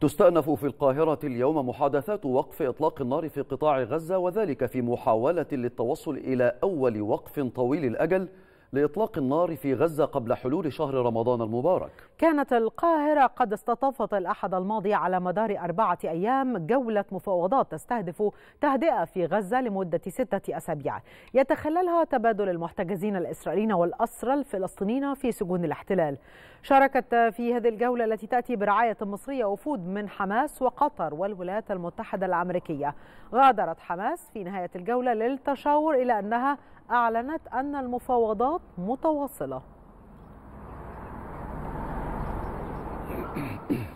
تستأنف في القاهرة اليوم محادثات وقف إطلاق النار في قطاع غزة وذلك في محاولة للتوصل إلى أول وقف طويل الأجل لإطلاق النار في غزة قبل حلول شهر رمضان المبارك كانت القاهرة قد استطافت الأحد الماضي على مدار أربعة أيام جولة مفاوضات تستهدف تهدئة في غزة لمدة ستة أسابيع يتخللها تبادل المحتجزين الإسرائيليين والأسرى الفلسطينيين في سجون الاحتلال شاركت في هذه الجولة التي تأتي برعاية مصرية وفود من حماس وقطر والولايات المتحدة الأمريكية غادرت حماس في نهاية الجولة للتشاور إلى أنها أعلنت أن المفاوضات فترات متواصله